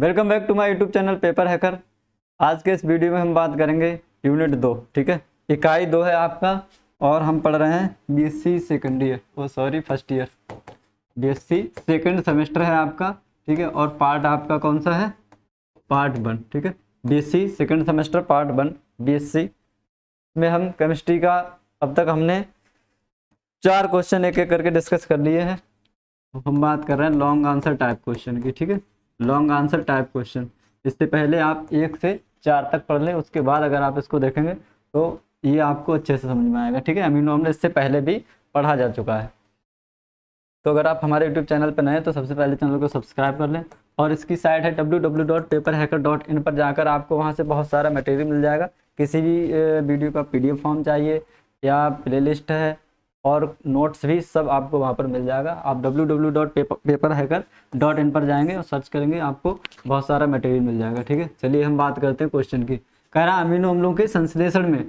welcome back to my YouTube channel paper hacker आज के इस वीडियो में हम बात करेंगे यूनिट दो ठीक है इकाई दो है आपका और हम पढ़ रहे हैं BSc second year oh sorry first year BSc second semester है आपका ठीक है और पार्ट आपका कौन सा है पार्ट वन ठीक है BSc second semester part one B में हम केमिस्ट्री का अब तक हमने चार क्वेश्चन एक एक करके डिस्कस कर लिए हैं हम बात कर रहे हैं लॉन्ग आंसर टाइप क्वेश्चन की ठीक है लॉन्ग आंसर टाइप क्वेश्चन इससे पहले आप एक से चार तक पढ़ लें उसके बाद अगर आप इसको देखेंगे तो ये आपको अच्छे से समझ में आएगा ठीक है अमीनो अम्ल इससे पहले भी पढ़ा जा चुका है तो अगर आप हमारे यूट्यूब चैनल पर नए हैं तो सबसे पहले चैनल को सब्सक्राइब कर लें और इसकी साइट है www.paperhacker.in पर जाकर आपको वहाँ से बहुत सारा मटेरियल मिल जाएगा किसी भी वीडियो का पीडीएफ फॉर्म चाहिए या प्लेलिस्ट है और नोट्स भी सब आपको वहाँ पर मिल जाएगा आप www.paperhacker.in पर जाएंगे और सर्च करेंगे आपको बहुत सारा मटेरियल मिल जाएगा ठीक है चलिए हम बात करते हैं क्वेश्चन की कह रहा अमीनो अम्लों के संश्लेषण में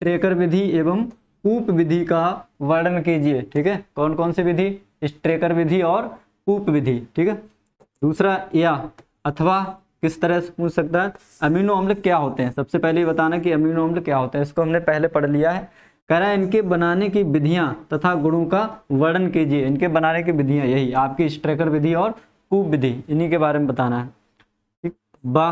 ट्रेकर विधि एवं कूप विधि का वर्णन कीजिए ठीक है कौन कौन सी विधि स्ट्रेकर विधि और कूप विधि ठीक है दूसरा या अथवा किस तरह से पूछ सकता है अमीनो अम्ल क्या होते हैं सबसे पहले बताना कि अमीनो अम्ल क्या होते हैं इसको हमने पहले पढ़ लिया है कह रहा है इनके बनाने की विधियां तथा गुणों का वर्णन कीजिए इनके बनाने की विधियां यही आपकी स्ट्रेकर विधि और कूप विधि इन्हीं के बारे में बताना है ठीक बा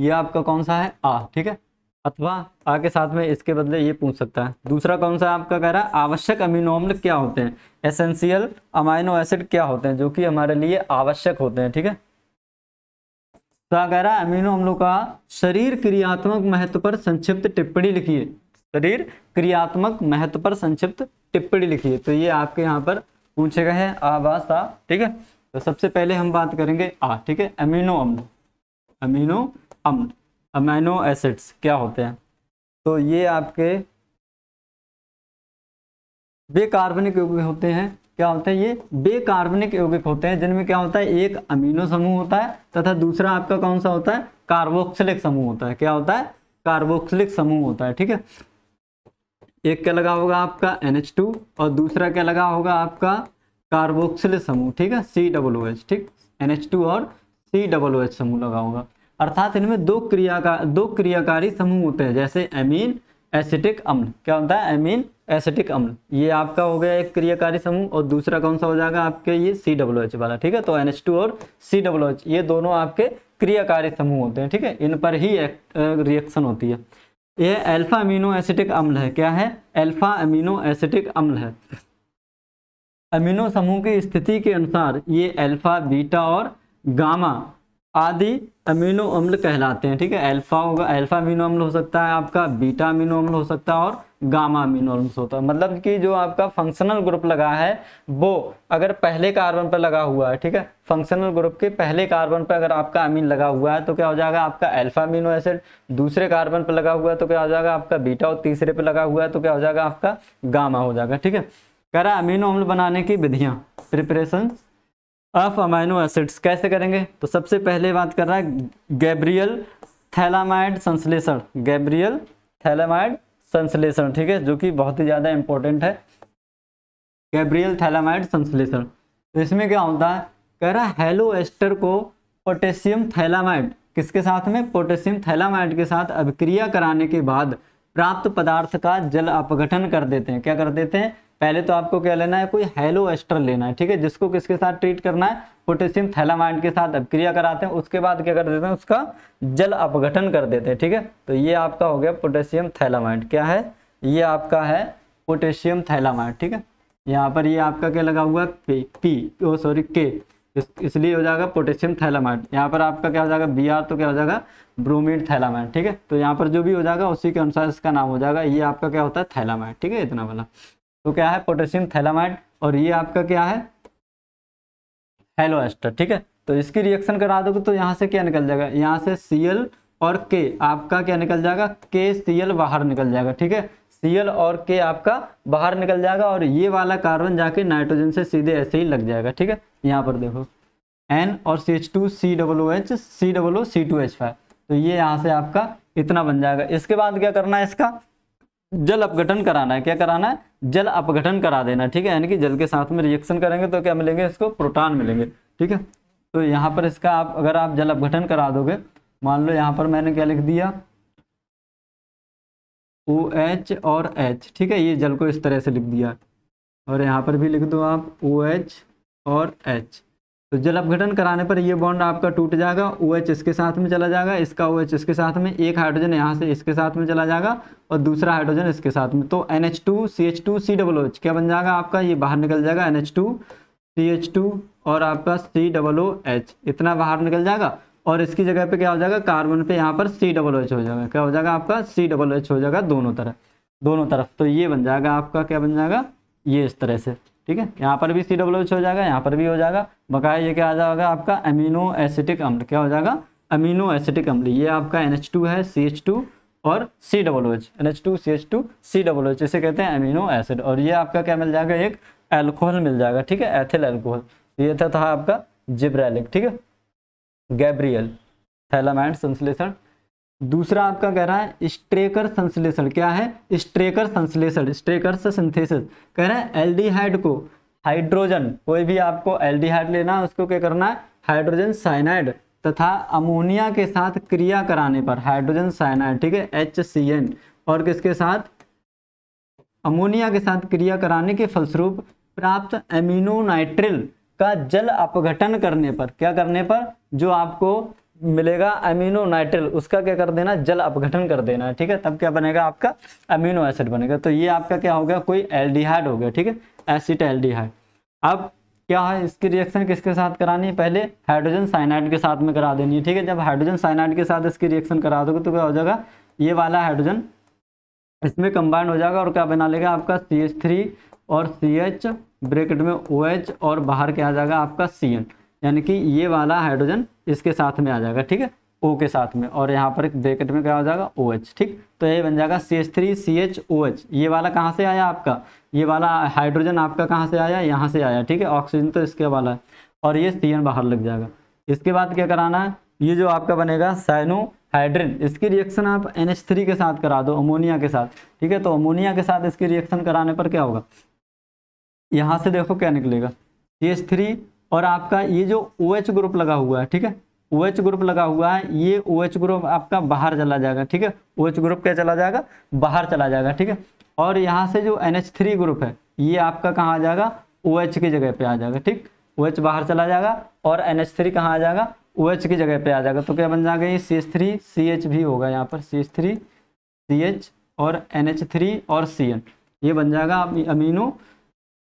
ये आपका कौन सा है आ ठीक है अथवा आ के साथ में इसके बदले ये पूछ सकता है दूसरा कौन सा आपका कह रहा है आवश्यक अमीनो अम्ल क्या होते हैं एसेंशियल अमाइनो एसिड क्या होते हैं जो कि हमारे लिए आवश्यक होते हैं ठीक है तो कह रहा है अमीनो अम्लों का शरीर क्रियात्मक महत्व पर संक्षिप्त टिप्पणी लिखिए शरीर क्रियात्मक महत्व पर संक्षिप्त टिप्पणी लिखिए तो ये आपके यहाँ पर पूछे गए हैं आवास आ ठीक है तो सबसे पहले हम बात करेंगे आ ठीक है अमीनो अम्ल अमीनो अम्ल अमीनो एसिड्स क्या होते हैं तो ये आपके बेकार्बनिक यौगिक होते हैं क्या होते हैं ये बेकार्बनिक यौगिक होते हैं जिनमें क्या होता है एक अमीनो समूह होता है तथा दूसरा आपका कौन सा होता है कार्बोक्सिलिक समूह होता है क्या होता है कार्बोक्सिलिक समूह होता है ठीक है एक क्या लगा होगा आपका NH2 और दूसरा क्या लगा होगा आपका कार्बोक्सिल समूह ठीक है सी डबल ओ एच ठीक NH2 और सी डबल ओ एच समूह लगा होगा अर्थात इनमें दो क्रिया का दो क्रियाकारी समूह होते हैं जैसे एमीन एसिटिक अम्ल क्या होता है एमीन एसिटिक अम्ल ये आपका हो गया एक क्रियाकारी समूह और दूसरा कौन सा हो जाएगा आपके ये सी डब्लू एच वाला ठीक है तो एन और सी डब्लू एच ये दोनों आपके क्रियाकारी समूह होते हैं ठीक है इन पर ही रिएक्शन होती है यह अल्फा अमीनो एसिटिक अम्ल है क्या है अल्फा अमीनो एसिटिक अम्ल है अमीनो समूह की स्थिति के अनुसार ये अल्फा बीटा और गामा आदि अमीनो अम्ल कहलाते हैं ठीक है अल्फा होगा अल्फा अमीनो अम्ल हो सकता है आपका बीटा अमीनो अम्ल हो सकता है और गामा अमीनो अम्ल होता है मतलब कि जो आपका फंक्शनल ग्रुप लगा है वो अगर पहले कार्बन पर लगा हुआ है ठीक है फंक्शनल ग्रुप के पहले कार्बन पर अगर आपका अमीन लगा हुआ है तो क्या हो जाएगा आपका अल्फा अमीनो एसिड दूसरे कार्बन पर लगा हुआ है तो क्या हो जाएगा आपका बीटा और तीसरे पर लगा हुआ है तो क्या हो जाएगा आपका गामा हो जाएगा ठीक है कह रहा अमीनो अम्ल बनाने की विधियाँ प्रिपरेशन ऑफ अमाइनो एसिड्स कैसे करेंगे तो सबसे पहले बात कर रहा है गैब्रियल थैलामाइड संश्लेषण गैब्रियल थैलामाइड संश्लेषण ठीक है जो कि बहुत ही ज़्यादा इंपॉर्टेंट है गैब्रियल थैलामाइड संश्लेषण तो इसमें क्या होता है कह रहा है हेलो एस्टर को पोटेशियम थैलामाइड किसके साथ में पोटेशियम थैलामाइड के साथ अभिक्रिया कराने के बाद प्राप्त पदार्थ का जल अपघटन कर देते हैं क्या कर देते हैं पहले तो आपको क्या लेना है कोई हेलो एस्टर लेना है ठीक है जिसको किसके साथ ट्रीट करना है पोटेशियम थैलामाइड के साथ अभिक्रिया कराते हैं उसके बाद क्या कर देते हैं उसका जल अपघटन कर देते हैं ठीक है तो ये आपका हो गया पोटेशियम थैलामाइड क्या है ये आपका है पोटेशियम थैलामाइड ठीक है यहाँ पर ये आपका क्या लगा हुआ है पी ओ सॉरी के इस, इसलिए हो जाएगा पोटेशियम थैलामाइड यहाँ पर आपका क्या हो जाएगा बी आर तो क्या हो जाएगा ब्रोमीड थैलामाइड ठीक है तो यहाँ पर जो भी हो जाएगा उसी के अनुसार इसका नाम हो जाएगा ये आपका क्या होता है थैलामाइड ठीक है इतना वाला तो क्या है पोटेशियम थैलामाइड और ये आपका क्या है हेलो एस्टर ठीक है तो इसकी रिएक्शन करा दोगे तो यहाँ से क्या निकल जाएगा यहाँ से सी और के आपका क्या निकल जाएगा के सी बाहर निकल जाएगा ठीक है सी और के आपका बाहर निकल जाएगा और ये वाला कार्बन जाके नाइट्रोजन से सीधे ऐसे ही लग जाएगा ठीक है यहाँ पर देखो एन और C H two C W H C double C two H five तो ये यहाँ से आपका इतना बन जाएगा इसके बाद क्या करना है इसका जल अपघटन कराना है क्या कराना है जल अपघटन करा देना ठीक है यानी कि जल के साथ में रिएक्शन करेंगे तो क्या मिलेंगे इसको प्रोटॉन मिलेंगे ठीक है तो यहाँ पर इसका आप अगर आप जल अपघटन करा दोगे मान लो यहाँ पर मैंने क्या लिख दिया ओ एच और एच ठीक है ये जल को इस तरह से लिख दिया और यहाँ पर भी लिख दो आप ओ एच और एच तो जल अपघटन कराने पर ये बॉन्ड आपका टूट जाएगा ओ OH इसके साथ में चला जाएगा इसका ओ OH इसके साथ में एक हाइड्रोजन यहाँ से इसके साथ में चला जाएगा और दूसरा हाइड्रोजन इसके साथ में तो N H two C H two C double O H क्या बन जाएगा आपका ये बाहर निकल जाएगा N H two C H two और आपका सी डबल ओ एच इतना बाहर निकल जाएगा और इसकी जगह पे क्या हो जाएगा कार्बन पे यहाँ पर सी डबल ओ एच हो जाएगा क्या हो जाएगा आपका सी डबल एच हो जाएगा दोनों तरफ दोनों तरफ तो ये बन जाएगा आपका क्या बन जाएगा ये इस तरह से ठीक है यहाँ पर भी सी डब्ल्यू एच हो जाएगा यहाँ पर भी हो जाएगा बकाया ये क्या आ जाएगा आपका अमीनो एसिटिक अम्ल क्या हो जाएगा अमीनो एसिटिक अम्ल ये आपका एन एच टू है सी एच टू और C W H N H two C H two C W H इसे कहते हैं अमीनो एसिड और ये आपका क्या मिल जाएगा एक एल्कोहल मिल जाएगा ठीक है एथिल एल्कोहल ये था, था आपका जिब्रेलिक ठीक है गैब्रियल थैलामाइंड संश्लेषण दूसरा आपका कह रहा है स्ट्रेकर संश्लेषण क्या है स्ट्रेकर संश्लेषण स्ट्रेकर सिंथेसिस कह रहे हैं एल्डिहाइड को हाइड्रोजन कोई भी आपको एल्डिहाइड लेना है उसको क्या करना है हाइड्रोजन साइनाइड तथा अमोनिया के साथ क्रिया कराने पर हाइड्रोजन साइनाइड ठीक है एच सी एन और किसके साथ अमोनिया के साथ क्रिया कराने के फलस्वरूप प्राप्त एमिनो नाइट्रिल का जल अपघटन करने पर क्या करने पर जो आपको मिलेगा अमीनो नाइट्रिल उसका क्या कर देना जल अपघटन कर देना है ठीक है तब क्या बनेगा आपका अमीनो एसिड बनेगा तो ये आपका क्या होगा कोई एल्डिहाइड हो गया ठीक है एसिड एल्डिहाइड अब क्या है इसकी रिएक्शन किसके साथ करानी है पहले हाइड्रोजन साइनाइड के साथ में करा देनी है ठीक है जब हाइड्रोजन साइनाइड के साथ इसकी रिएक्शन करा दोगे तो क्या हो जाएगा ये वाला हाइड्रोजन इसमें कंबाइंड हो जाएगा और क्या बना लेगा आपका सी एच थ्री और सी एच में ओ OH एच और बाहर क्या आ जाएगा आपका सी एन यानी कि ये वाला हाइड्रोजन इसके साथ में आ जाएगा ठीक है ओ के साथ में और यहाँ पर एक ब्रैकेट में क्या हो जाएगा ओ OH, ठीक तो ये बन जाएगा C H three C H O H ये वाला कहाँ से आया आपका ये वाला हाइड्रोजन आपका कहाँ से आया यहाँ से आया ठीक है ऑक्सीजन तो इसके वाला है और ये सी बाहर लग जाएगा इसके बाद क्या कराना है ये जो आपका बनेगा साइनो हाइड्रिन इसकी रिएक्शन आप एन के साथ करा दो अमोनिया के साथ ठीक है तो अमोनिया के साथ इसकी रिएक्शन कराने पर क्या होगा यहाँ से देखो क्या निकलेगा सी एच थ्री और आपका ये जो ओ OH ग्रुप लगा हुआ है ठीक है ओ OH ग्रुप लगा हुआ है ये ओ OH ग्रुप आपका बाहर चला जाएगा ठीक है ओ ग्रुप क्या चला जाएगा बाहर चला जाएगा ठीक है और यहाँ से जो एन ग्रुप है ये आपका कहाँ आ जाएगा ओ की जगह पे आ जाएगा ठीक ओ बाहर चला जाएगा और एन एच थ्री कहाँ आ जाएगा ओ की जगह पे आ जाएगा तो क्या बन जाएगा ये C H three C H भी होगा यहाँ पर C H three C H और एन एच थ्री और सी एन ये बन जाएगा अमीनो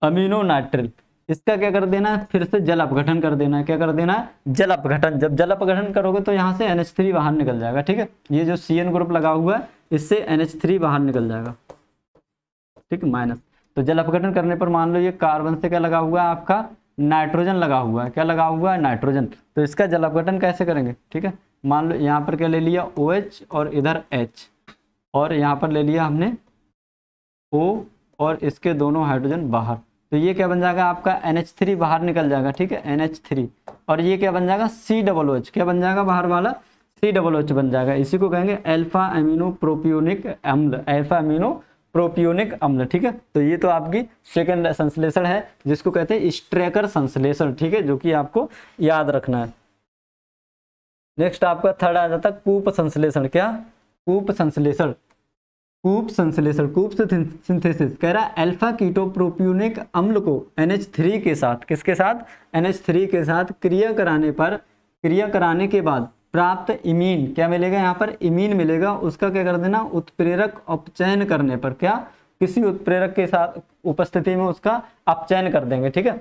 अमीनो नाइट्रिल इसका क्या कर देना है फिर से जल अपघटन कर देना है क्या कर देना है जल अपघटन जब जल अपघटन करोगे तो यहाँ से एन एच थ्री बाहर निकल जाएगा ठीक है ये जो सी एन ग्रुप लगा हुआ है इससे एन एच थ्री बाहर निकल जाएगा ठीक है माइनस तो जल अपघटन करने पर मान लो ये कार्बन से क्या लगा हुआ है आपका नाइट्रोजन लगा हुआ है क्या लगा हुआ है नाइट्रोजन तो इसका जल अपघटन कैसे करेंगे ठीक है मान लो यहाँ पर क्या ले लिया ओ एच और इधर एच और यहाँ पर ले लिया हमने ओ और इसके दोनों हाइड्रोजन बाहर तो ये क्या बन जाएगा आपका एन एच थ्री बाहर निकल जाएगा ठीक है एनएच थ्री और ये क्या बन जाएगा सी डबल ओच क्या बन जाएगा बाहर वाला सी डबल ओच बन जाएगा इसी को कहेंगे एल्फा एमिनो प्रोपियोनिक अम्ल एल्फा एमिनो प्रोपियोनिक अम्ल ठीक है तो ये तो आपकी सेकेंड संश्लेषण है जिसको कहते हैं स्ट्रेकर संश्लेषण ठीक है जो कि आपको याद रखना है नेक्स्ट आपका थर्ड आ जाता है कूप संश्लेषण क्या कूप संश्लेषण कूप संश्लेषण कूप सिंथेसिस कह रहा है अल्फा कीटोप्रोप्यूनिक अम्ल को NH3 के साथ किसके साथ NH3 के साथ क्रिया कराने पर क्रिया कराने के बाद प्राप्त इमीन क्या मिलेगा यहाँ पर इमीन मिलेगा उसका क्या कर देना उत्प्रेरक अपचयन करने पर क्या किसी उत्प्रेरक के साथ उपस्थिति में उसका अपचयन कर देंगे ठीक है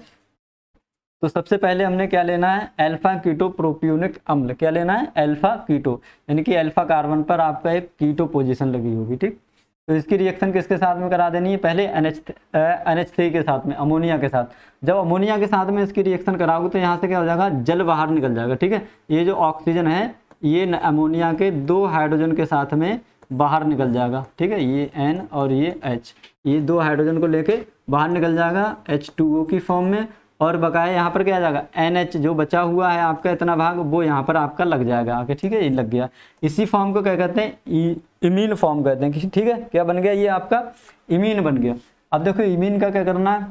तो सबसे पहले हमने क्या लेना है अल्फा कीटो प्रोप्यूनिक अम्ल क्या लेना है अल्फा कीटो यानी कि अल्फा कार्बन पर आपका एक कीटो पोजीशन लगी होगी ठीक तो इसकी रिएक्शन किसके साथ में करा देनी है पहले एन एच थ्री के साथ में अमोनिया के साथ जब अमोनिया के साथ में इसकी रिएक्शन कराओगे तो यहाँ से क्या हो जाएगा जल बाहर निकल जाएगा ठीक है ये जो ऑक्सीजन है ये अमोनिया के दो हाइड्रोजन के साथ में बाहर निकल जाएगा ठीक है ये एन और ये एच ये दो हाइड्रोजन को लेके बाहर निकल जाएगा एच टू ओ की फॉर्म में और बकाया यहाँ पर क्या जाएगा एन एच जो बचा हुआ है आपका इतना भाग वो यहाँ पर आपका लग जाएगा आके ठीक है ये लग गया इसी फॉर्म को क्या कहते हैं ई e, इमीन फॉर्म कहते हैं ठीक है क्या बन गया ये आपका इमीन बन गया अब देखो इमीन का क्या करना है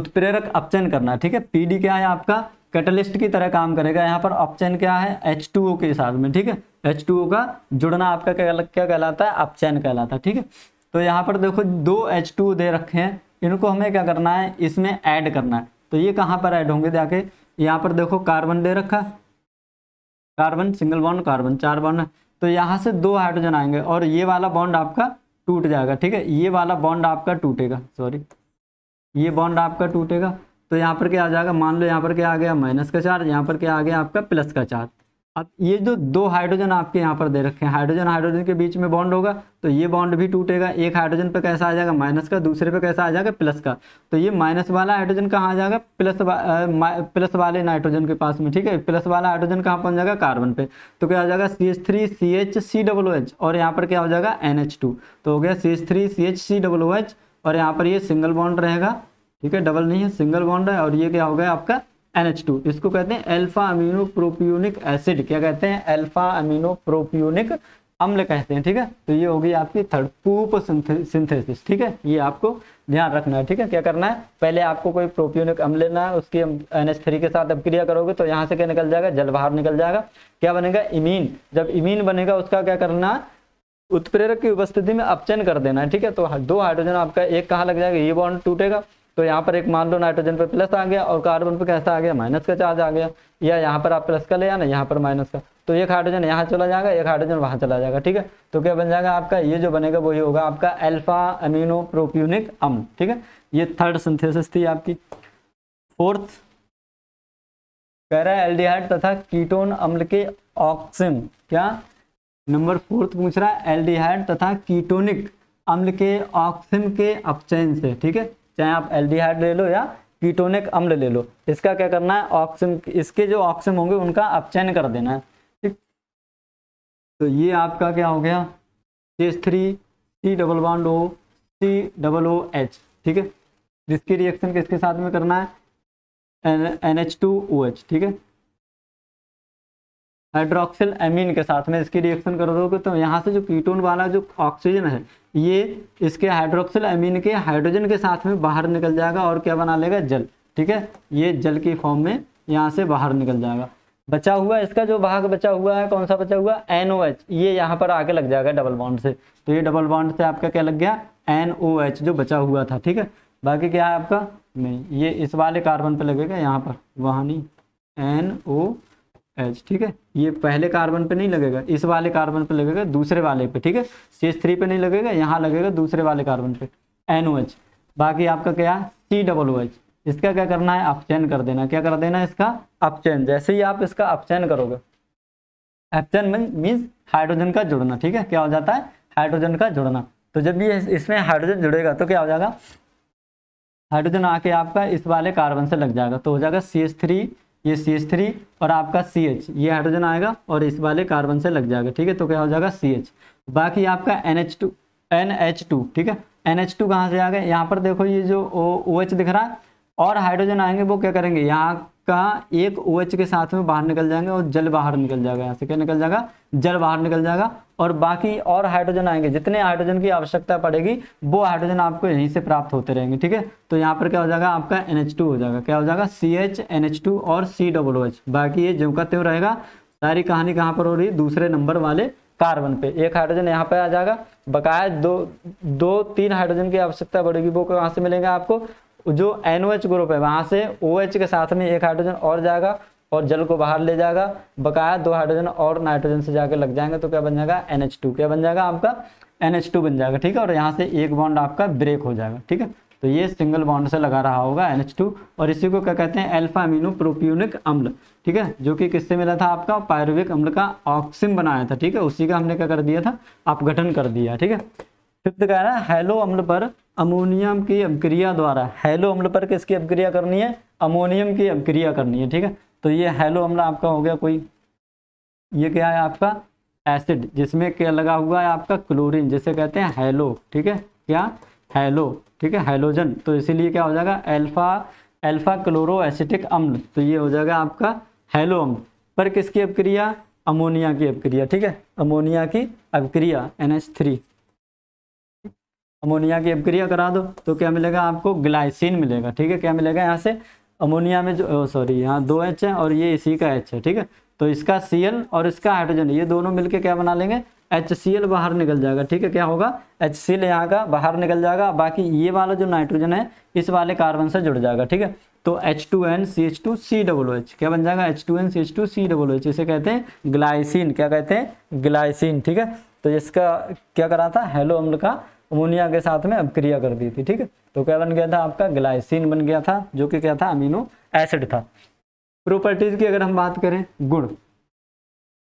उत्प्रेरक अपचयन करना है ठीक है पीडी क्या है आपका कैटलिस्ट की तरह काम करेगा यहाँ पर अपचयन क्या है एच के साथ में ठीक है एच का जुड़ना आपका क्या कहलाता है अपचयन कहलाता है ठीक है तो यहाँ पर देखो दो एच दे रखे हैं इनको हमें क्या करना है इसमें ऐड करना है तो ये कहाँ पर ऐड होंगे जाके यहाँ पर देखो कार्बन दे रखा कार्बन सिंगल बॉन्ड कार्बन चार बॉन्ड तो यहाँ से दो हाइड्रोजन आएंगे और ये वाला बॉन्ड आपका टूट जाएगा ठीक है ये वाला बॉन्ड आपका टूटेगा सॉरी ये बॉन्ड आपका टूटेगा तो यहाँ पर क्या आ जाएगा मान लो यहाँ पर क्या आ गया माइनस का चार्ज यहाँ पर क्या आ गया आपका प्लस का चार्ज अब ये जो दो हाइड्रोजन आपके यहाँ पर दे रखे हैं हाइड्रोजन हाइड्रोजन के बीच में बॉन्ड होगा तो ये बॉन्ड भी टूटेगा एक हाइड्रोजन पे कैसा आ जाएगा माइनस का दूसरे पे कैसा आ जाएगा प्लस का तो ये माइनस वाला हाइड्रोजन कहाँ आ जाएगा प्लस वा, प्लस वाले नाइट्रोजन के पास में ठीक है प्लस वाला हाइड्रोजन कहाँ पहुँच जाएगा कार्बन पे तो क्या हो जाएगा C H three C H C W H और यहाँ पर क्या हो जाएगा एन एच टू तो हो गया C H three C H C W H और यहाँ पर ये सिंगल बॉन्ड रहेगा ठीक है डबल नहीं है सिंगल बॉन्ड है और ये क्या हो गया आपका टू इसको कहते हैं एल्फा अमीनो प्रोपियोनिक एसिड क्या कहते हैं एल्फा अमीनो प्रोप्यूनिक अम्ल कहते हैं ठीक है तो ये होगी आपकी थर्ड पूप सिंथेसिस ठीक है ये आपको ध्यान रखना है ठीक है क्या करना है पहले आपको कोई प्रोप्यूनिक अम्ल लेना है उसकी एन एच थ्री के साथ अपक्रिया करोगे तो यहाँ से क्या निकल जाएगा जल बाहर निकल जाएगा क्या बनेगा इमीन जब इमीन बनेगा उसका क्या करना उत्प्रेरक की उपस्थिति में अपचयन कर देना है ठीक है तो दो हाइड्रोजन आपका एक कहाँ लग जाएगा ये बॉन्ड टूटेगा तो यहाँ पर एक मान लो नाइट्रोजन पर प्लस आ गया और कार्बन पर कैसा आ गया माइनस का चार्ज आ गया या यहाँ पर आप प्लस का ले आना यहाँ पर माइनस का तो एक हाइड्रोजन यहाँ चला जाएगा एक हाइड्रोजन वहाँ चला जाएगा ठीक है तो क्या बन जाएगा आपका ये जो बनेगा वही होगा आपका एल्फा अमीनो प्रोप्यूनिक अम्ल ठीक है ये थर्ड सिंथेसिस थी आपकी फोर्थ कह रहा है एल्डिहाइड तथा कीटोन अम्ल के ऑक्सिन क्या नंबर फोर्थ पूछ रहा है एल्डिहाइड तथा कीटोनिक अम्ल के ऑक्सिन के अपचयन से ठीक है चाहे आप एल्डिहाइड ले लो या कीटोनिक अम्ल ले लो इसका क्या करना है ऑक्सीम इसके जो ऑक्सीम होंगे उनका अपचयन कर देना है ठीक तो ये आपका क्या हो गया S three C double one O C double O H ठीक है जिसकी रिएक्शन किसके साथ में करना है N H two O H ठीक है हाइड्रोक्सिल एमीन के साथ में इसकी रिएक्शन कर दोगे तो यहाँ से जो कीटोन वाला जो ऑक्सीजन है ये इसके हाइड्रोक्सिल अमीन के हाइड्रोजन के साथ में बाहर निकल जाएगा और क्या बना लेगा जल ठीक है ये जल की फॉर्म में यहाँ से बाहर निकल जाएगा बचा हुआ इसका जो भाग बचा हुआ है कौन सा बचा हुआ एन ओ एच ये यहाँ पर आके लग जाएगा डबल बॉन्ड से तो ये डबल बॉन्ड से आपका क्या लग गया एन ओ एच जो बचा हुआ था ठीक है बाकी क्या है आपका नहीं ये इस वाले कार्बन पे लगेगा यहाँ पर वहाँ नहीं एन ओ एच ठीक है ये पहले कार्बन पे नहीं लगेगा इस वाले कार्बन पे लगेगा दूसरे वाले पे ठीक है सी एच थ्री पे नहीं लगेगा यहाँ लगेगा दूसरे वाले कार्बन पे एन ओ एच बाकी आपका क्या है सी डबल ओ एच इसका क्या करना है अपचैन कर देना क्या कर देना है इसका अपचैन जैसे ही आप इसका अपचैन करोगे अपचैन मीन्स हाइड्रोजन का जुड़ना ठीक है क्या हो जाता है हाइड्रोजन का जुड़ना तो जब ये इसमें हाइड्रोजन जुड़ेगा तो क्या हो जाएगा हाइड्रोजन आके आपका इस वाले कार्बन से लग जाएगा तो हो जाएगा सी एच थ्री ये सी एच थ्री और आपका सी एच ये हाइड्रोजन आएगा और इस वाले कार्बन से लग जाएगा ठीक है तो क्या हो जाएगा सी एच बाकी आपका N H two N H two ठीक है एन एच टू कहाँ से आ गए यहाँ पर देखो ये जो ओ एच दिख रहा है और हाइड्रोजन आएंगे वो क्या करेंगे यहाँ का एक ओ OH एच के साथ में बाहर निकल जाएंगे और जल बाहर निकल जाएगा यहाँ से क्या निकल जाएगा जल बाहर निकल जाएगा और बाकी और हाइड्रोजन आएंगे जितने हाइड्रोजन की आवश्यकता पड़ेगी वो हाइड्रोजन आपको यहीं से प्राप्त होते रहेंगे ठीक है तो यहाँ पर क्या हो जाएगा आपका एन हो जाएगा क्या हो जाएगा C H N H two और सी डब्लू एच बाकी ये जो का त्यों रहेगा सारी कहानी कहाँ पर हो रही है दूसरे नंबर वाले कार्बन पे एक हाइड्रोजन यहाँ पे आ जाएगा बकाया दो दो तीन हाइड्रोजन की आवश्यकता पड़ेगी वो कहाँ से मिलेगा आपको जो एन ग्रुप है वहाँ से ओ OH के साथ में एक हाइड्रोजन और जाएगा और जल को बाहर ले जाएगा बकाया दो हाइड्रोजन और नाइट्रोजन से जाकर लग जाएंगे तो क्या बन जाएगा एन क्या बन जाएगा आपका एन बन जाएगा ठीक है और यहाँ से एक बॉन्ड आपका ब्रेक हो जाएगा ठीक है तो ये सिंगल बॉन्ड से लगा रहा होगा NH2 और इसी को क्या कहते हैं अल्फा अमीनो प्रोप्यूनिक अम्ल ठीक है जो कि किससे मिला था आपका पायरुविक अम्ल का ऑक्सिम बनाया था ठीक है उसी का हमने क्या कर दिया था अपघटन कर दिया ठीक है फिफ्थ तो कह रहा है हेलो अम्ल पर अमोनियम की अपक्रिया द्वारा हेलो अम्ल पर किसकी अपक्रिया करनी है अमोनियम की अपक्रिया करनी है ठीक है तो ये हेलो अम्ला आपका हो गया कोई ये क्या है आपका एसिड जिसमें क्या लगा हुआ है आपका क्लोरीन जिसे कहते हैं हेलो ठीक है क्या हेलो ठीक है हेलोजन तो इसीलिए क्या हो जाएगा एल्फा एल्फा क्लोरो एसिटिक अम्ल तो ये हो जाएगा आपका हेलो अम्ल पर किसकी अपक्रिया अमोनिया की अपक्रिया ठीक है अमोनिया की अपक्रिया एन थ्री अमोनिया की अपक्रिया करा दो तो क्या मिलेगा आपको ग्लाइसिन मिलेगा ठीक है क्या मिलेगा यहाँ से अमोनिया में जो सॉरी यहाँ दो एच है और ये इसी का एच है ठीक है तो इसका सी और इसका हाइड्रोजन ये दोनों मिलके क्या बना लेंगे एच सी एल बाहर निकल जाएगा ठीक है क्या होगा एच सी एल यहाँ का बाहर निकल जाएगा बाकी ये वाला जो नाइट्रोजन है इस वाले कार्बन से जुड़ जाएगा ठीक है तो H two N C H two C double H क्या बन जाएगा H two N C H two C double H इसे कहते हैं ग्लाइसिन क्या कहते हैं ग्लाइसिन ठीक है तो इसका क्या करा था हेलो अम्ल का अमोनिया के साथ में अब क्रिया कर दी थी ठीक है तो क्या बन गया था आपका ग्लाइसिन बन गया था जो कि क्या था अमीनो एसिड था प्रॉपर्टीज की अगर हम बात करें गुण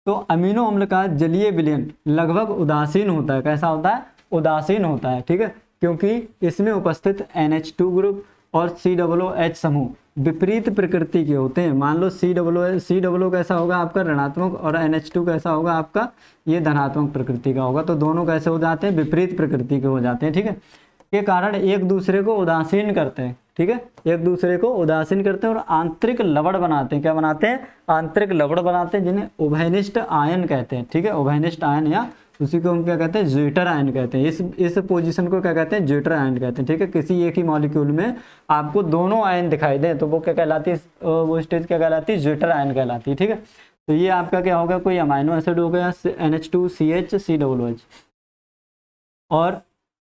तो अमीनो अम्ल का जलीय विलयन लगभग उदासीन होता है कैसा होता है उदासीन होता है ठीक है क्योंकि इसमें उपस्थित एन ग्रुप और सी डब्लो एच समूह विपरीत प्रकृति के होते हैं मान लो सी डब्लो सी डब्लो कैसा होगा आपका ऋणात्मक और एन एच टू कैसा होगा आपका ये धनात्मक प्रकृति का होगा तो दोनों कैसे हो जाते हैं विपरीत प्रकृति के हो जाते हैं ठीक है के कारण एक दूसरे को उदासीन करते हैं ठीक है एक दूसरे को उदासीन करते हैं और आंतरिक लवण बनाते हैं क्या बनाते हैं आंतरिक लवण बनाते हैं जिन्हें उभयनिष्ठ आयन कहते हैं ठीक है उभयनिष्ठ आयन या उसी को हम क्या कहते हैं ज्वेटर आयन कहते हैं इस इस पोजीशन को क्या कहते हैं ज्वेटर आयन कहते हैं ठीक है किसी एक ही मॉलिक्यूल में आपको दोनों आयन दिखाई दें तो वो क्या कहलाती है वो स्टेज क्या कहलाती है ज्वेटर आयन कहलाती है ठीक है तो ये आपका क्या होगा कोई अमाइनो एसिड हो गया N H two C H C W H और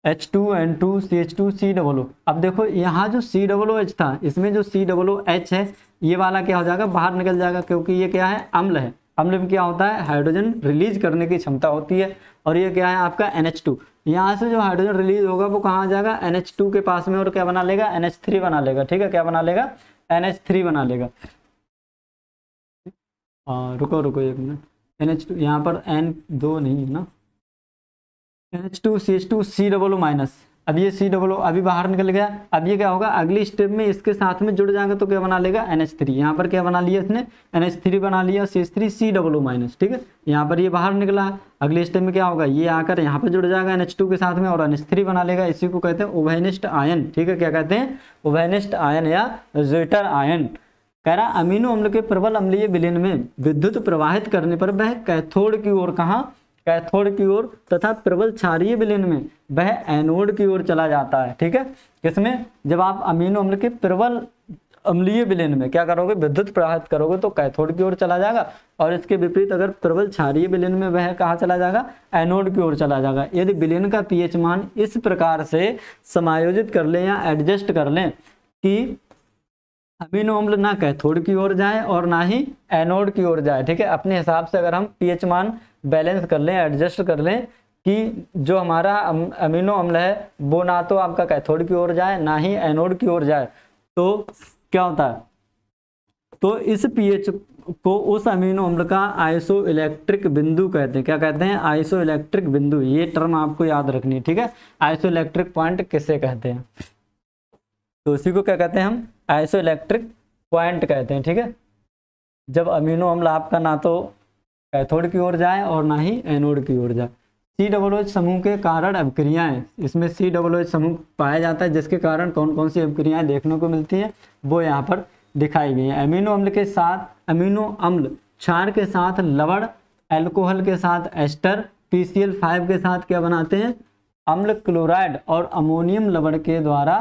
H two N two C H two C double O अब देखो यहाँ जो सी डबल ओ एच था इसमें जो सी डबल ओ एच है ये वाला क्या हो जाएगा बाहर निकल जाएगा क्योंकि ये क्या है अम्ल है अम्ल में क्या होता है हाइड्रोजन रिलीज करने की क्षमता होती है और ये क्या है आपका एन एच टू यहाँ से जो हाइड्रोजन रिलीज होगा वो कहाँ आ जाएगा एन एच टू के पास में और क्या बना लेगा एन एच थ्री बना लेगा ठीक है क्या बना लेगा एन एच थ्री बना लेगा आ, हाँ, रुको रुको एक मिनट एन एच टू यहाँ पर एन दो नहीं है ना H two C H two C double O minus अब ये सी डबल ओ अभी बाहर निकल गया अब ये क्या होगा अगली स्टेप में इसके साथ में जुड़ जाएंगे तो क्या बना लेगा एन एच थ्री यहाँ पर क्या बना लिया इसने एन एच थ्री बना लिया C H three C double O minus ठीक है यहाँ पर ये बाहर निकला अगले स्टेप में क्या होगा ये आकर यहाँ पर जुड़ जाएगा एन एच टू के साथ में और एन एच थ्री बना लेगा इसी को कहते हैं ओवेनिस्ट आयन ठीक है क्या कहते हैं ओवेनिस्ट आयन या जेटर आयन कह रहा अमीनो अम्ल के प्रबल अम्लीय विलीन में विद्युत प्रवाहित करने पर वह कैथोड की ओर कहाँ कैथोड की ओर तथा प्रबल क्षारीय विलयन में वह एनोड की ओर चला जाता है ठीक है इसमें जब आप अमीनो अम्ल के प्रबल अम्लीय विलयन में क्या करोगे विद्युत प्रवाहित करोगे तो कैथोड की ओर चला जाएगा और इसके विपरीत अगर प्रबल क्षारीय विलयन में वह कहाँ चला जाएगा एनोड की ओर चला जाएगा यदि विलयन का पीएच मान इस प्रकार से समायोजित कर लें या एडजस्ट कर लें कि अमीनो अम्ल ना कैथोड की ओर जाए और ना ही एनोड की ओर जाए ठीक है अपने हिसाब से अगर हम पीएच मान बैलेंस कर लें एडजस्ट कर लें कि जो हमारा अम, अमीनो अम्ल है वो ना तो आपका कैथोड की ओर जाए ना ही एनोड की ओर जाए तो क्या होता है तो इस पीएच को उस अमीनो अम्ल का आइसो इलेक्ट्रिक बिंदु कहते हैं क्या कहते हैं आइसो इलेक्ट्रिक बिंदु ये टर्म आपको याद रखनी है ठीक है आइसो इलेक्ट्रिक पॉइंट किसे कहते हैं तो उसी को क्या कहते हैं हम आइसो इलेक्ट्रिक पॉइंट कहते हैं ठीक है जब अमीनो अम्ल आपका ना तो कैथोड की ओर जाए और ना ही एनोड की ओर जाए सी डबल एच समूह के कारण अभिक्रियाएं इसमें सी डबल एच समूह पाया जाता है जिसके कारण कौन कौन सी अभिक्रियाएं देखने को मिलती हैं वो यहाँ पर दिखाई गई हैं अमीनो अम्ल के साथ अमीनो अम्ल क्षार के साथ लवण एल्कोहल के साथ एस्टर पी के साथ क्या बनाते हैं अम्ल क्लोराइड और अमोनियम लवण के द्वारा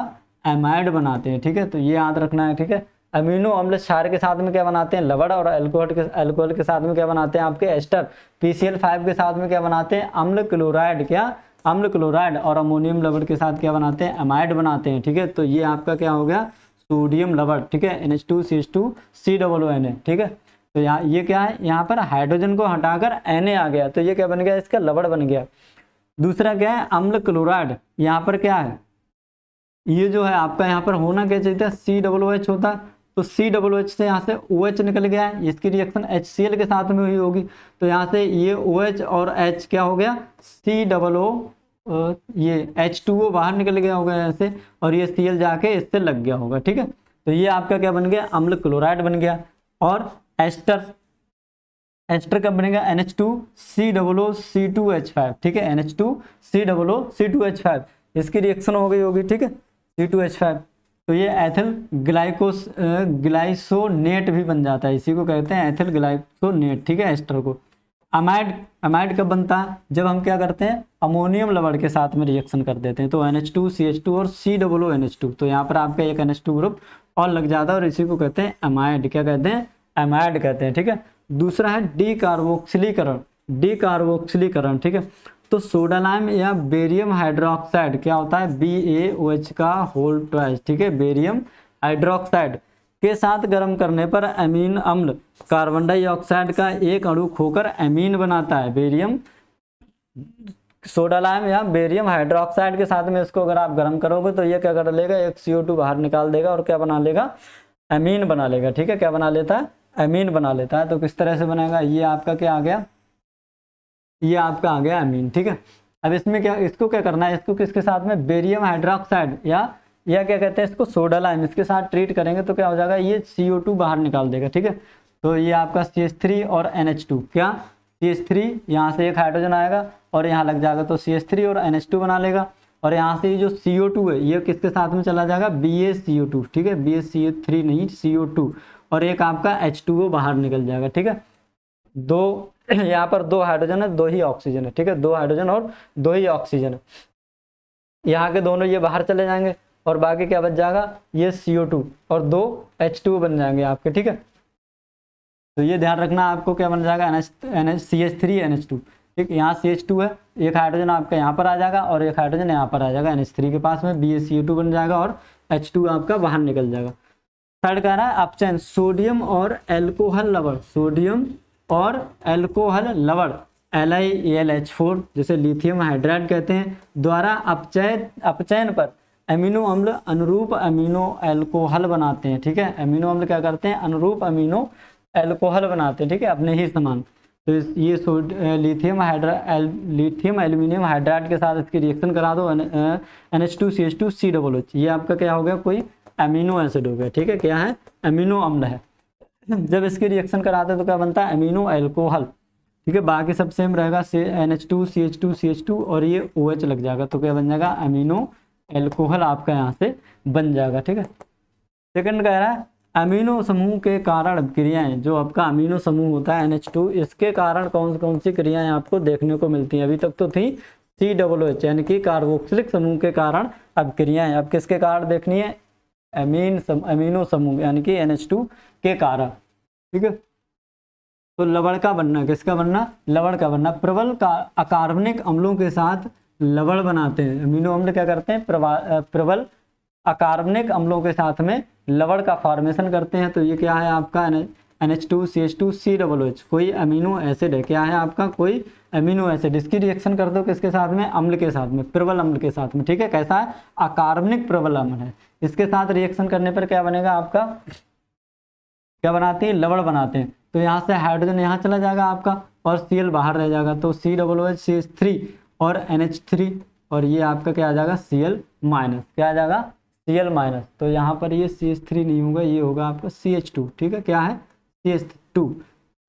एमाइड बनाते हैं ठीक है तो ये याद रखना है ठीक है अमीनो अम्ल क्षार के साथ में क्या बनाते हैं लवड़ और एल्कोहल के एल्कोहल के साथ में क्या बनाते हैं आपके एस्टर पीसीएल फाइव के साथ में क्या बनाते हैं अम्ल क्लोराइड क्या अम्ल क्लोराइड और अमोनियम लवड़ के साथ क्या बनाते हैं अमाइड बनाते हैं ठीक है तो ये आपका क्या हो गया सोडियम लवड़ ठीक है N H two C H two C double O N A ठीक है तो यहाँ ये क्या है यहाँ पर हाइड्रोजन को हटाकर एन ए आ गया तो ये क्या बन गया इसका लवड़ बन गया दूसरा क्या है अम्ल क्लोराइड यहाँ पर क्या है ये जो है आपका यहाँ पर होना क्या चाहिए था सी डबल ओ एच होता तो सी डबल एच से यहाँ से ओ OH एच निकल गया है इसकी रिएक्शन एच सी एल के साथ में हुई होगी तो यहाँ से ये ओ OH एच और एच क्या हो गया सी डबल ओ ये एच टू ओ बाहर निकल गया होगा यहाँ से और ये सी एल जाके इससे लग गया होगा ठीक है तो ये आपका क्या बन गया अम्ल क्लोराइड बन गया और एस्टर एस्टर कब बनेगा N H two C double O C two H five ठीक है N H two C double O C two H five इसकी रिएक्शन हो गई होगी ठीक है सी टू एच फाइव तो ये एथिल ग्लाइकोस ग्लाइसोनेट भी बन जाता है इसी को कहते हैं एथिल ग्लाइसोनेट ठीक है एस्टर को अमाइड अमाइड कब बनता है जब हम क्या करते हैं अमोनियम लवड़ के साथ में रिएक्शन कर देते हैं तो N H two C H two और C W N H two तो यहाँ पर आपका एक एन एच टू ग्रुप और लग जाता है और इसी को कहते हैं अमाइड क्या कहते हैं अमाइड कहते हैं ठीक है दूसरा है डी कार्बोक्सिलीकरण डी कार्बोक्सिलीकरण ठीक है तो सोडालाइम या बेरियम हाइड्रोक्साइड क्या होता है बी ए ओ एच का होल ट्वाइस ठीक है बेरियम हाइड्रोक्साइड के साथ गर्म करने पर अमीन अम्ल कार्बन डाइऑक्साइड का एक अणु खोकर अमीन बनाता है बेरियम सोडालाइम या बेरियम हाइड्रोक्साइड के साथ में इसको अगर आप गर्म करोगे तो ये क्या कर लेगा एक सी बाहर निकाल देगा और क्या बना लेगा अमीन बना लेगा ठीक है क्या बना लेता है अमीन बना लेता है तो किस तरह से बनाएगा ये आपका क्या आ गया ये आपका आ गया अमीन ठीक है अब इसमें क्या इसको क्या करना है इसको किसके साथ में बेरियम हाइड्रोक्साइड या या क्या कहते हैं इसको सोडा लाइम इसके साथ ट्रीट करेंगे तो क्या हो जाएगा ये सी ओ टू बाहर निकाल देगा ठीक है तो ये आपका सी एस थ्री और एन एच टू क्या सी एस थ्री यहाँ से एक हाइड्रोजन आएगा और यहाँ लग जाएगा तो सी एस थ्री और एन एच टू बना लेगा और यहाँ से ये जो सी ओ टू है ये किसके साथ में चला जाएगा B S C O two ठीक है B S C O three नहीं सी ओ टू और एक आपका एच टू वो बाहर निकल जाएगा ठीक है दो यहाँ पर दो हाइड्रोजन है दो ही ऑक्सीजन है ठीक है दो हाइड्रोजन और दो ही ऑक्सीजन है यहाँ के दोनों ये बाहर चले जाएंगे और बाकी क्या बच जाएगा ये सी और दो एच बन जाएंगे आपके ठीक है तो ये ध्यान रखना आपको क्या बन जाएगा N H N H C H three N H two ठीक यहाँ सी एच टू है एक हाइड्रोजन आपका यहाँ पर आ जाएगा और एक हाइड्रोजन यहाँ पर आ जाएगा एन एच थ्री के पास में बी एस सी टू बन जाएगा और एच टू आपका बाहर निकल जाएगा थर्ड कह रहा है ऑप्शन सोडियम और एल्कोहल लवण सोडियम और एल्कोहल लवण L I L H four जिसे लिथियम हाइड्राइड कहते हैं द्वारा अपचय अपचयन पर अमीनो अम्ल अनुरूप अमीनो एल्कोहल बनाते हैं ठीक है अमीनो अम्ल क्या करते हैं अनुरूप अमीनो एल्कोहल बनाते हैं ठीक है अपने ही समान तो ये lithium hydra L, lithium aluminium hydride के साथ इसकी रिएक्शन करा दो N H two C H two C double H ये आपका क्या हो गया कोई अमीनो एसिड हो गया ठीक है क्या है अमीनो अम्ल है जब इसकी रिएक्शन कराते हैं तो क्या बनता है अमीनो एल्कोहल ठीक है बाकी सब सेम रहेगा से N H two C H two C H two और ये ओ OH लग जाएगा तो क्या बन जाएगा अमीनो एल्कोहल आपका यहाँ से बन जाएगा ठीक है सेकंड कह रहा है अमीनो समूह के कारण क्रियाएं जो आपका अमीनो समूह होता है एन इसके कारण कौन कौन सी क्रियाएं आपको देखने को मिलती हैं अभी तक तो थी सी डब्लू एच यानी कि कार्बोक्सिलिक समूह के कारण अब क्रियाएं अब किसके कारण देखनी है एमीन सम, एमीनो समूह यानी कि एन के कारण ठीक है तो लवण का बनना किसका बनना लवण का बनना प्रबल का अकार्बनिक अम्लों के साथ लवण बनाते हैं अमीनो अम्ल क्या करते हैं प्रबल अकार्बनिक अम्लों के साथ में लवण का फॉर्मेशन करते हैं तो ये क्या है आपका N H two C H two C double H कोई अमीनो एसिड है क्या है आपका कोई अमीनो एसिड इसकी रिएक्शन कर दो किसके साथ में अम्ल के साथ में प्रबल अम्ल के साथ में ठीक है कैसा है अकार्बनिक प्रबल अम्ल है इसके साथ रिएक्शन करने पर क्या बनेगा आपका क्या बनाते हैं लवड़ बनाते हैं तो यहाँ से हाइड्रोजन यहाँ चला जाएगा आपका और सी बाहर रह जाएगा तो C double O H C H three और एन एच थ्री और ये आपका क्या आ जाएगा सी एल माइनस क्या आ जाएगा सी एल माइनस तो यहाँ पर ये सी एच थ्री नहीं होगा ये होगा आपका सी एच टू ठीक है क्या है C H two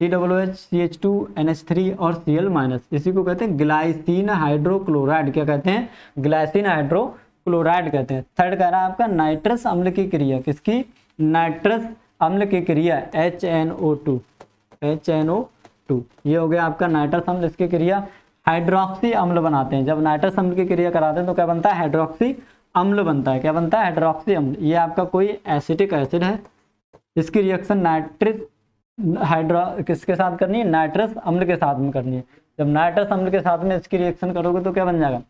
C W H C H two N H three और सी एल माइनस इसी को कहते हैं ग्लाइसिन हाइड्रोक्लोराइड क्या कहते हैं ग्लाइसिन हाइड्रोक्लोराइड कहते हैं थर्ड कह रहा है आपका नाइट्रस अम्ल की क्रिया किसकी नाइट्रस अम्ल की क्रिया H N O two H N O two ये हो गया आपका नाइट्रस अम्ल इसकी क्रिया हाइड्रोक्सी अम्ल बनाते हैं जब नाइट्रस अम्ल की क्रिया कराते हैं तो क्या बनता है हाइड्रोक्सी अम्ल बनता है क्या बनता है हाइड्रोक्सी अम्ल ये आपका कोई एसिटिक एसिड है इसकी रिएक्शन नाइट्रिक हाइड्रा किसके साथ करनी है नाइट्रस अम्ल के साथ में करनी है जब नाइट्रस अम्ल के साथ में इसकी रिएक्शन करोगे तो क्या बन जाएगा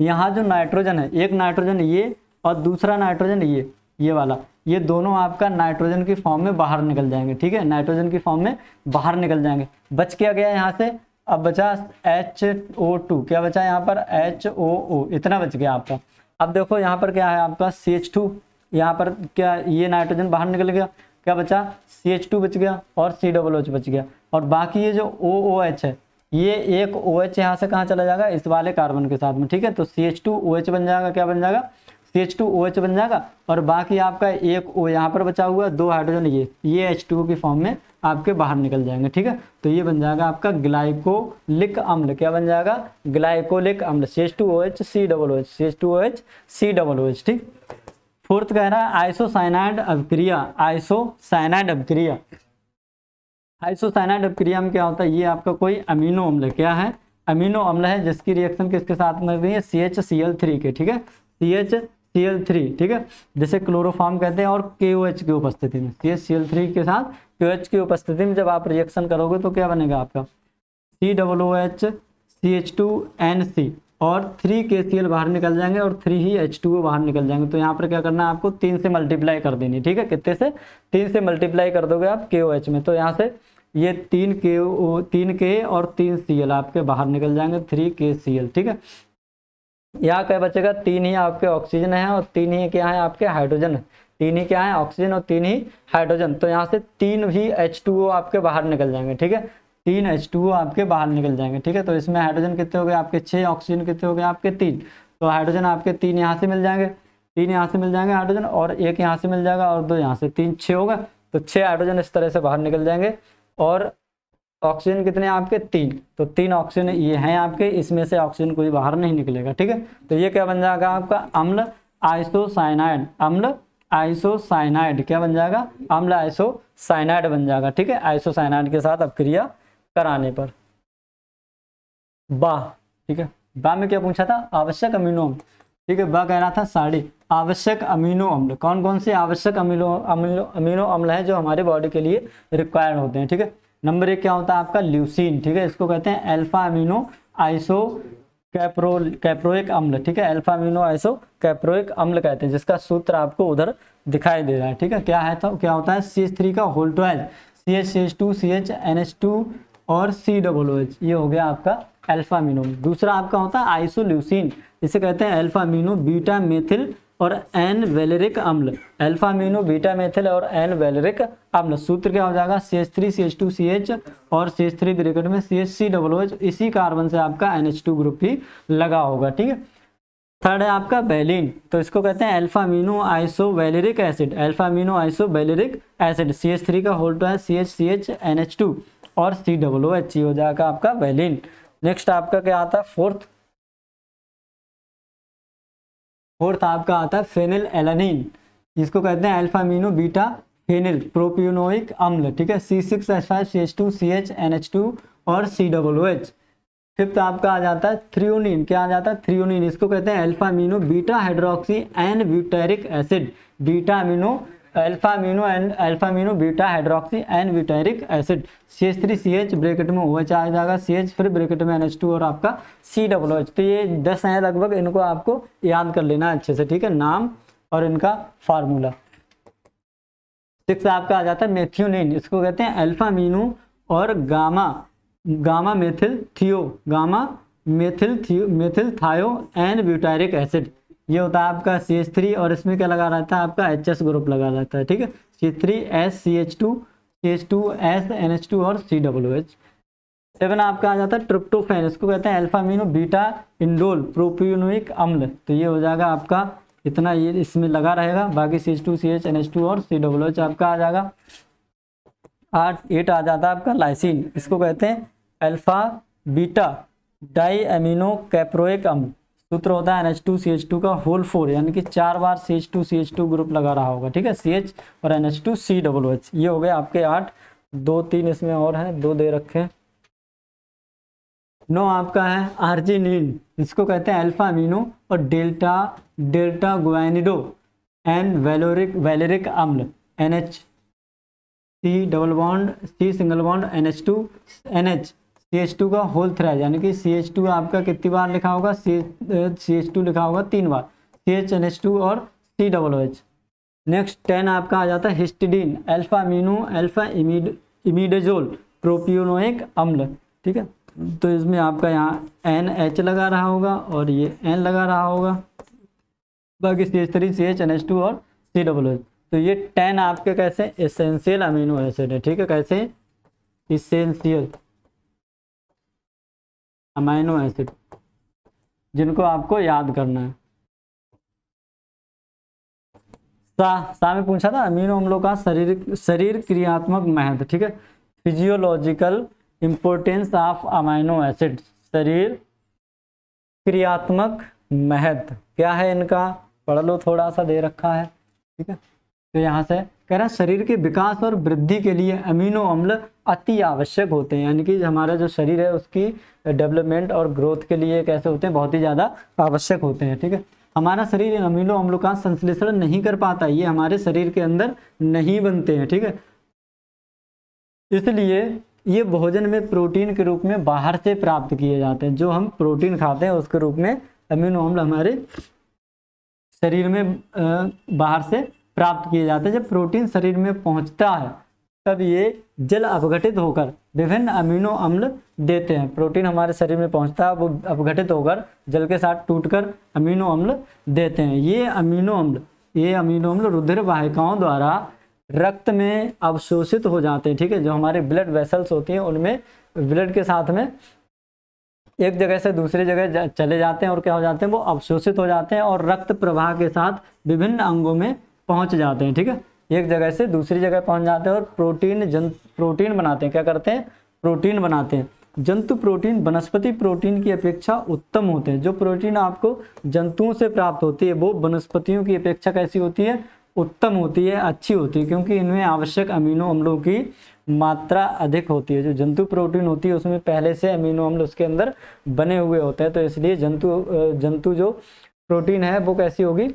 यहाँ जो नाइट्रोजन है एक नाइट्रोजन ये और दूसरा नाइट्रोजन ये ये वाला ये दोनों आपका नाइट्रोजन की फॉर्म में बाहर निकल जाएंगे ठीक है नाइट्रोजन की फॉर्म में बाहर निकल जाएंगे बच क्या गया यहाँ से अब बचा एच ओ टू क्या बचा यहाँ पर एच ओ ओ इतना बच गया आपका अब देखो यहाँ पर क्या है आपका सी एच टू यहाँ पर क्या ये नाइट्रोजन बाहर निकल गया क्या बचा सी एच टू बच गया और सी डबल ओच बच गया और बाकी ये जो ओ ओ एच है ये एक ओ एच यहाँ से कहाँ चला जाएगा इस वाले कार्बन के साथ में ठीक है तो C H two O H बन जाएगा क्या बन जाएगा C H two O H बन जाएगा और बाकी आपका एक ओ यहाँ पर बचा हुआ दो हाइड्रोजन ये ये एच टू की फॉर्म में आपके बाहर निकल जाएंगे ठीक है तो ये बन जाएगा आपका ग्लाइकोलिक अम्ल क्या बन जाएगा ग्लाइकोलिक अम्ल C H two O H C double O H C H two O H C double O H ठीक फोर्थ कह रहा है आइसोसाइनाइड अभिक्रिया आइसोसाइनाइड अभिक्रिया आइसोसाइनाइड अभिक्रिया में क्या होता है ये आपका कोई अमीनो अम्ल क्या है अमीनो अम्ल है जिसकी रिएक्शन किसके साथ में हुई है C H C L three के ठीक है C H C L three ठीक है जिसे क्लोरोफार्म कहते हैं और के ओ एच की उपस्थिति में C H C L three के साथ के ओ एच की उपस्थिति में जब आप रिएक्शन करोगे तो क्या बनेगा आपका C W H C H two N C और थ्री के सी एल बाहर निकल जाएंगे और थ्री ही एच टू बाहर निकल जाएंगे तो यहाँ पर क्या करना है आपको तीन से मल्टीप्लाई कर देनी ठीक है कितने से तीन से मल्टीप्लाई कर दोगे आप के ओ एच में तो यहाँ से ये तीन के ओ तीन के और तीन सी एल आपके बाहर निकल जाएंगे थ्री के सी एल ठीक है यहाँ क्या बचेगा तीन ही आपके ऑक्सीजन है और तीन ही क्या है आपके हाइड्रोजन है तीन ही क्या है ऑक्सीजन और तीन ही हाइड्रोजन तो यहाँ से तीन भी एच टू ओ आपके बाहर निकल जाएंगे ठीक है तीन एच टू आपके बाहर निकल जाएंगे ठीक है तो इसमें हाइड्रोजन कितने हो गए आपके छः ऑक्सीजन कितने हो गए आपके तीन तो हाइड्रोजन आपके तीन यहाँ से मिल जाएंगे तीन यहाँ से मिल जाएंगे हाइड्रोजन और एक यहाँ से मिल जाएगा और दो यहाँ से तीन छः होगा तो छः हाइड्रोजन इस तरह से बाहर निकल जाएंगे और ऑक्सीजन कितने आपके तीन तो तीन ऑक्सीजन ये हैं आपके इसमें से ऑक्सीजन कोई बाहर नहीं निकलेगा ठीक है तो ये क्या बन जाएगा आपका अम्ल आइसोसाइनाइड अम्ल आइसोसाइनाइड क्या बन जाएगा अम्ल आइसोसाइनाइड बन जाएगा ठीक है आइसोसाइनाइड के साथ अब क्रिया कराने पर बा ठीक है बा में क्या पूछा था आवश्यक अमीनो अम्ल ठीक है बा कह रहा था साड़ी आवश्यक अमीनो अम्ल कौन कौन से आवश्यक अमीनो अमीनो अमीनो अम्ल है जो हमारे बॉडी के लिए रिक्वायर्ड होते हैं ठीक है नंबर एक क्या होता है आपका ल्यूसिन ठीक है इसको कहते हैं alpha amino iso capro caproic अम्ल ठीक है एल्फा अमीनो आइसो कैप्रोइक अम्ल कहते हैं जिसका सूत्र आपको उधर दिखाई दे रहा है ठीक है क्या है तो क्या होता है सी एच थ्री का whole C H C H two C H N H two और सी डबल ओ एच ये हो गया आपका अल्फा मीनो दूसरा आपका होता है आइसोल्यूसिन इसे कहते हैं अल्फा मीनो बीटा मेथिल और एन वेलरिक अम्ल अल्फा मीनो बीटा मेथिल और एन वेलरिक अम्ल सूत्र क्या हो जाएगा C H three C H two C H और सी एच थ्री ब्रिकेट में C H C double O H इसी कार्बन से आपका एन एच टू ग्रुप भी लगा होगा ठीक है थर्ड है आपका बेलिन तो इसको कहते हैं alpha amino iso valeric acid alpha amino iso valeric acid C H three का होल्ड है C H C H N H two और सी डब्लो एच ई हो जाएगा आपका वेलिन नेक्स्ट आपका क्या आता है फोर्थ फोर्थ आपका आता है फेनिल एलानिन इसको कहते हैं एल्फामिनो बीटा फेनिल प्रोपियोनोइक अम्ल ठीक है C six H five C H two C H N H two और सी डब्लो एच फिफ्थ आपका आ जाता है थ्रियोनिन क्या आ जाता है थ्रियोनिन इसको कहते हैं alpha amino beta hydroxy and butyric acid beta amino alpha amino and alpha amino beta hydroxy and butyric acid C H three C H bracket में ओ एच आ जाएगा सी एच फिर ब्रेकेट में एन एच टू और आपका सी डब्लो H तो ये दस हैं लगभग इनको आपको याद कर लेना अच्छे से ठीक है नाम और इनका फार्मूला सिक्स आपका आ जाता है मेथियोनिन इसको कहते हैं अल्फा मीनो और gamma gamma methyl thio gamma methyl thio methyl thio and butyric acid ये होता है आपका सी एच थ्री और इसमें क्या लगा रहता है आपका एच एस ग्रुप लगा रहता है ठीक है C three S C H two C H two S N H two और सी डब्ल्यू एच सेवन आपका आ जाता है ट्रिप्टोफेन इसको कहते हैं मीनो बीटा इंडोल प्रोपियोनिक अम्ल तो ये हो जाएगा आपका इतना ये इसमें लगा रहेगा बाकी C H two C H N H two और सी डब्ल्यू एच आपका आ जाएगा आठ एट आ जाता है आपका लाइसिन इसको कहते हैं alpha beta di amino caproic अम्ल सूत्र होता है एन एच टू का होल फोर यानी कि चार बार C H two C H two group लगा रहा होगा ठीक है सी एच और N H two C W H ये हो गए आपके आठ दो तीन इसमें और हैं दो दे रखे नौ आपका है आर्जिनिन इसको कहते हैं अल्फा अमीनो और delta delta guanido n valeric valeric अम्ल N H C double bond C single bond N H two N H C H two का होल थ्रेड यानी कि सी एच टू आपका कितनी बार लिखा होगा सी एच टू लिखा होगा तीन बार C H N H two और C double H next ten आपका आ जाता है histidine alpha amino alpha imid imidazole propionic अम्ल ठीक है तो इसमें आपका यहाँ एन एच लगा रहा होगा और ये एन लगा रहा होगा बाकी C H three C H N H two और सी डबल एच तो ये टेन आपके कैसे इसेंशियल अमीनो एसिड है ठीक है कैसे इसेंशियल अमाइनो एसिड जिनको आपको याद करना है सा सा में पूछा था अमीनो अम्लों का शरीर शरीर क्रियात्मक महत्व ठीक है physiological importance of amino acid शरीर क्रियात्मक महत्व क्या है इनका पढ़ लो थोड़ा सा दे रखा है ठीक है तो यहाँ से कह रहा है शरीर के विकास और वृद्धि के लिए अमीनो अम्ल अति आवश्यक होते हैं यानी कि हमारा जो शरीर है उसकी डेवलपमेंट और ग्रोथ के लिए कैसे होते हैं बहुत ही ज़्यादा आवश्यक होते हैं ठीक है हमारा शरीर अमीनो अम्लों का संश्लेषण नहीं कर पाता ये हमारे शरीर के अंदर नहीं बनते हैं ठीक है इसलिए ये भोजन में प्रोटीन के रूप में बाहर से प्राप्त किए जाते हैं जो हम प्रोटीन खाते हैं उसके रूप में अमीनो अम्ल हमारे शरीर में बाहर से प्राप्त किए जाते हैं जब प्रोटीन शरीर में पहुंचता है तब ये जल अपघटित होकर विभिन्न अमीनो अम्ल देते हैं प्रोटीन हमारे शरीर में पहुंचता है वो अपघटित होकर जल के साथ टूटकर अमीनो अम्ल देते हैं ये अमीनो अम्ल ये अमीनो अम्ल रुधिर वाहिकाओं द्वारा रक्त में अवशोषित हो जाते हैं ठीक है जो हमारे ब्लड वेसल्स होती हैं उनमें ब्लड के साथ में एक जगह से दूसरी जगह चले जाते हैं और क्या हो जाते हैं वो अवशोषित हो जाते हैं और रक्त प्रवाह के साथ विभिन्न अंगों में पहुँच जाते हैं ठीक है एक जगह से दूसरी जगह पहुंच जाते हैं और प्रोटीन जन प्रोटीन बनाते हैं क्या करते हैं प्रोटीन बनाते हैं जंतु प्रोटीन वनस्पति प्रोटीन की अपेक्षा उत्तम होते हैं जो प्रोटीन आपको जंतुओं से प्राप्त होती है वो वनस्पतियों की अपेक्षा कैसी होती है उत्तम होती है अच्छी होती है क्योंकि इनमें आवश्यक अमीनो अम्लों की मात्रा अधिक होती है जो जंतु प्रोटीन होती है उसमें पहले से अमीनो अम्ल उसके अंदर बने हुए होते हैं तो इसलिए जंतु जंतु जो प्रोटीन है वो कैसी होगी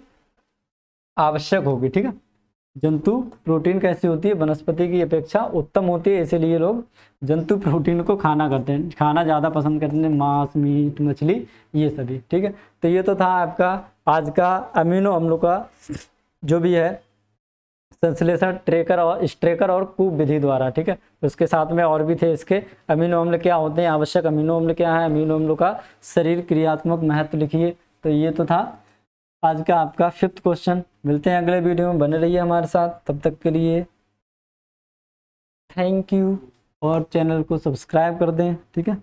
आवश्यक होगी ठीक है जंतु प्रोटीन कैसी होती है वनस्पति की अपेक्षा उत्तम होती है इसीलिए लोग जंतु प्रोटीन को खाना करते हैं खाना ज़्यादा पसंद करते हैं मांस मीट मछली ये सभी ठीक है तो ये तो था आपका आज का अमीनो अम्लों का जो भी है संश्लेषण ट्रेकर और स्ट्रेकर और कूप विधि द्वारा ठीक है उसके साथ में और भी थे इसके अमीनो अम्ल क्या होते हैं आवश्यक अमीनो अम्ल क्या है अमीनो अम्लों का शरीर क्रियात्मक महत्व लिखिए तो ये तो था आज का आपका फिफ्थ क्वेश्चन मिलते हैं अगले वीडियो में बने रहिए हमारे साथ तब तक के लिए थैंक यू और चैनल को सब्सक्राइब कर दें ठीक है